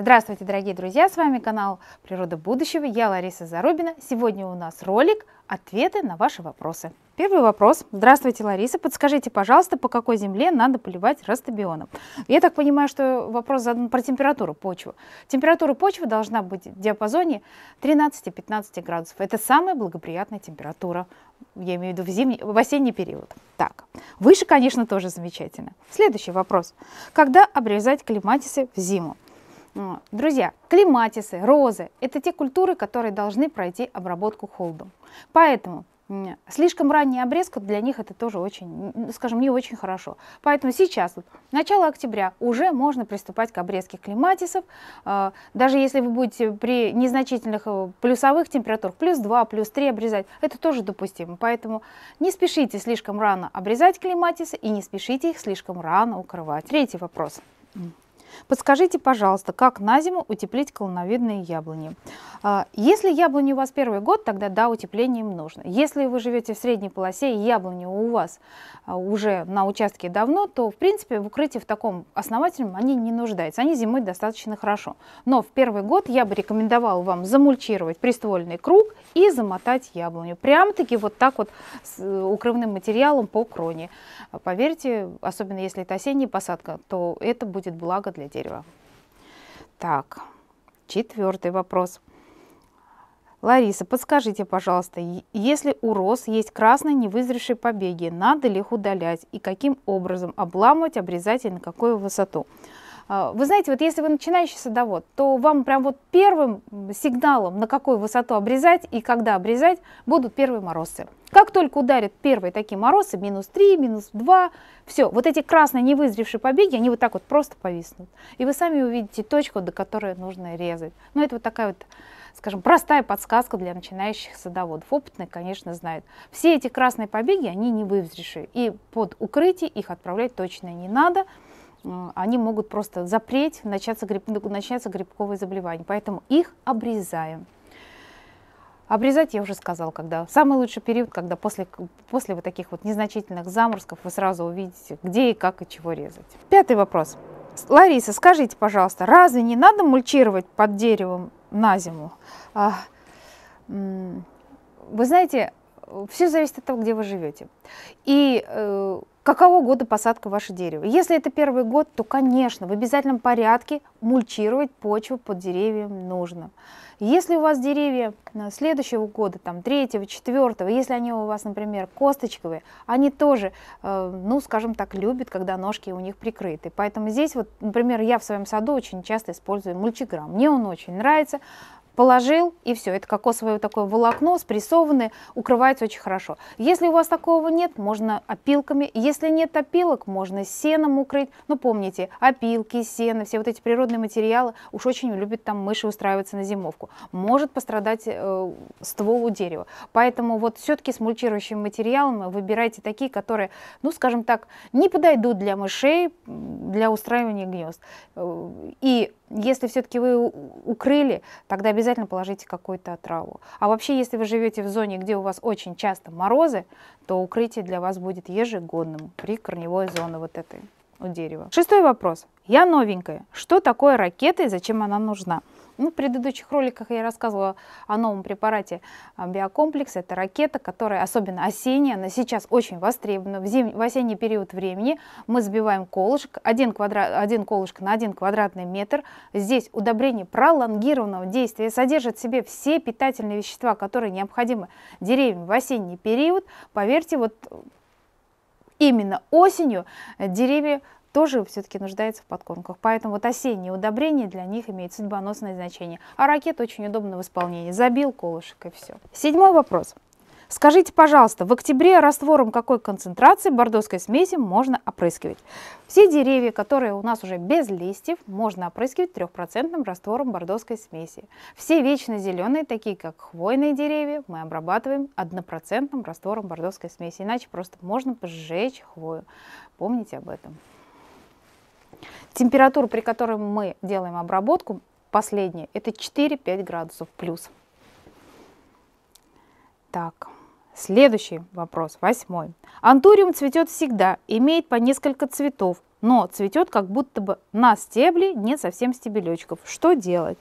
Здравствуйте, дорогие друзья! С вами канал Природа будущего. Я Лариса Зарубина. Сегодня у нас ролик «Ответы на ваши вопросы». Первый вопрос. Здравствуйте, Лариса. Подскажите, пожалуйста, по какой земле надо поливать растабионом? Я так понимаю, что вопрос задан про температуру почвы. Температура почвы должна быть в диапазоне 13-15 градусов. Это самая благоприятная температура, я имею в виду в, зимний, в осенний период. Так, выше, конечно, тоже замечательно. Следующий вопрос. Когда обрезать клематисы в зиму? А, друзья, клематисы, розы – это те культуры, которые должны пройти обработку холдом. Поэтому слишком ранняя обрезка для них это тоже очень, скажем, не очень хорошо. Поэтому сейчас, вот, начало октября, уже можно приступать к обрезке клематисов. А, даже если вы будете при незначительных э, плюсовых температурах, плюс 2, плюс 3 обрезать, это тоже допустимо. Поэтому не спешите слишком рано обрезать клематисы и не спешите их слишком рано укрывать. Третий вопрос. Подскажите, пожалуйста, как на зиму утеплить колоновидные яблони? А, если яблони у вас первый год, тогда да, утепление им нужно. Если вы живете в средней полосе и яблони у вас а, уже на участке давно, то в принципе в укрытии в таком основательном они не нуждаются. Они зимой достаточно хорошо. Но в первый год я бы рекомендовала вам замульчировать приствольный круг и замотать яблоню. Прямо-таки вот так вот с э, укрывным материалом по кроне. Поверьте, особенно если это осенняя посадка, то это будет благо для для дерева. Так, четвертый вопрос. Лариса, подскажите, пожалуйста, если у роз есть красные невызревшие побеги, надо ли их удалять и каким образом обламывать, обрезать и на какую высоту? А, вы знаете, вот если вы начинающий садовод, то вам прям вот первым сигналом, на какую высоту обрезать и когда обрезать, будут первые морозы. Как только ударят первые такие морозы, минус 3, минус 2, все, вот эти красные невызревшие побеги, они вот так вот просто повиснут. И вы сами увидите точку, до которой нужно резать. Ну, это вот такая вот, скажем, простая подсказка для начинающих садоводов. Опытные, конечно, знают. Все эти красные побеги, они не невызревшие. И под укрытие их отправлять точно не надо, Э, они могут просто запреть, начаться, гриб, ну, начаться грибковые заболевания. Поэтому их обрезаем. Обрезать я уже сказала, когда самый лучший период, когда после, после вот таких вот незначительных заморозков вы сразу увидите, где и как и чего резать. Пятый вопрос. Лариса, скажите, пожалуйста, разве не надо мульчировать под деревом на зиму? А, вы знаете, э, все зависит от того, где вы живете. И э, Какого года посадка ваше дерево? Если это первый год, то, конечно, в обязательном порядке мульчировать почву под деревьям нужно. Если у вас деревья э, следующего года, там, третьего, четвертого, если они у вас, например, косточковые, они тоже, э, ну, скажем так, любят, когда ножки у них прикрыты. Поэтому здесь вот, например, я в своем саду очень часто использую мульчиграмм. Мне он очень нравится положил, и все. Это кокосовое такое волокно, спрессованное, укрывается очень хорошо. Если у вас такого нет, можно опилками. Если нет опилок, можно сеном укрыть. Но помните, опилки, сено, все вот эти природные материалы уж очень любят там мыши устраиваться на зимовку. Может пострадать э, ствол у дерева. Поэтому вот все-таки с мульчирующим материалом выбирайте такие, которые, ну, скажем так, не подойдут для мышей, для устраивания гнезд. Э, и если все-таки вы укрыли, тогда обязательно положите какую-то траву. А вообще, если вы живете в зоне, где у вас очень часто морозы, то укрытие для вас будет ежегодным при корневой зоне вот этой у дерева. Шестой вопрос. Я новенькая. Что такое ракета и зачем она нужна? Ну, в предыдущих роликах я рассказывала о новом препарате а, биокомплекс. Это ракета, которая особенно осенняя, она сейчас очень востребована. В, зим... в осенний период времени мы сбиваем колышек, один, квадра... один колышек на один квадратный метр. Здесь удобрение пролонгированного действия содержит в себе все питательные вещества, которые необходимы деревьям в осенний период. Поверьте, вот именно осенью деревья тоже все-таки нуждается в подкормках. Поэтому вот осенние удобрения для них имеют судьбоносное значение. А ракет очень удобно в исполнении. Забил колышек и все. Седьмой вопрос. Скажите, пожалуйста, в октябре раствором какой концентрации бордоской смеси можно опрыскивать? Все деревья, которые у нас уже без листьев, можно опрыскивать трехпроцентным раствором бордоской смеси. Все вечно зеленые, такие как хвойные деревья, мы обрабатываем однопроцентным раствором бордоской смеси, иначе просто можно пожечь хвою. Помните об этом. Температура, при которой мы делаем обработку, последняя, это 4-5 градусов плюс. Так, следующий вопрос, восьмой. Антуриум цветет всегда, имеет по несколько цветов, но цветет как будто бы на стебле, не совсем стебелечков. Что делать?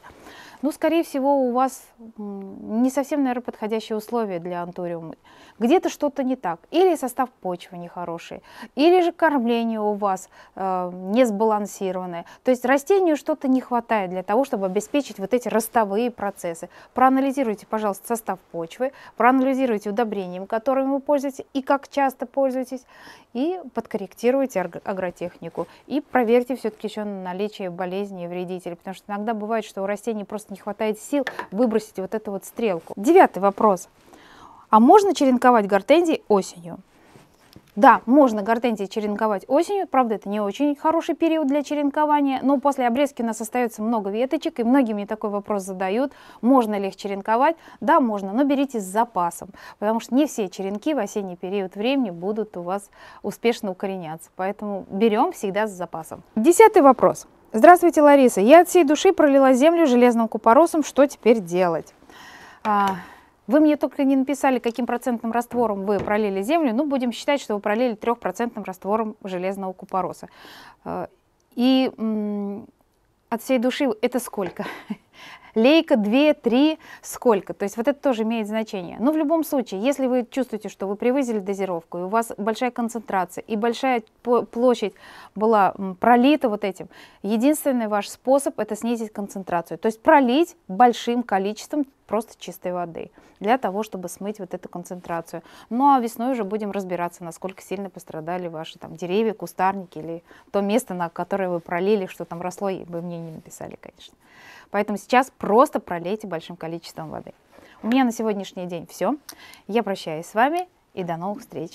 Ну, скорее всего, у вас не совсем, наверное, подходящие условия для антуриума. Где-то что-то не так. Или состав почвы нехороший, или же кормление у вас э, не сбалансированное. То есть растению что-то не хватает для того, чтобы обеспечить вот эти ростовые процессы. Проанализируйте, пожалуйста, состав почвы, проанализируйте удобрением, которым вы пользуетесь и как часто пользуетесь, и подкорректируйте агротехнику. И проверьте все-таки еще на наличие болезней и вредителей, потому что иногда бывает, что у растений просто просто не хватает сил выбросить вот эту вот стрелку. Девятый вопрос. А можно черенковать гортензии осенью? Да, можно гортензии черенковать осенью, правда, это не очень хороший период для черенкования, но после обрезки у нас остается много веточек, и многие мне такой вопрос задают, можно ли их черенковать? Да, можно, но берите с запасом, потому что не все черенки в осенний период времени будут у вас успешно укореняться, поэтому берем всегда с запасом. Десятый вопрос. Здравствуйте, Лариса. Я от всей души пролила землю железным купоросом. Что теперь делать? А, вы мне только не написали, каким процентным раствором вы пролили землю. Ну, будем считать, что вы пролили трехпроцентным раствором железного купороса. А, и от всей души это сколько? лейка 2, 3, сколько. То есть вот это тоже имеет значение. Но ну, в любом случае, если вы чувствуете, что вы превысили дозировку, и у вас большая концентрация, и большая площадь была пролита вот этим, единственный ваш способ это снизить концентрацию. То есть пролить большим количеством просто чистой воды для того, чтобы смыть вот эту концентрацию. Ну а весной уже будем разбираться, насколько сильно пострадали ваши там деревья, кустарники или то место, на которое вы пролили, что там росло, и вы мне не написали, конечно. Поэтому сейчас просто просто пролейте большим количеством воды. У меня на сегодняшний день все. Я прощаюсь с вами и до новых встреч.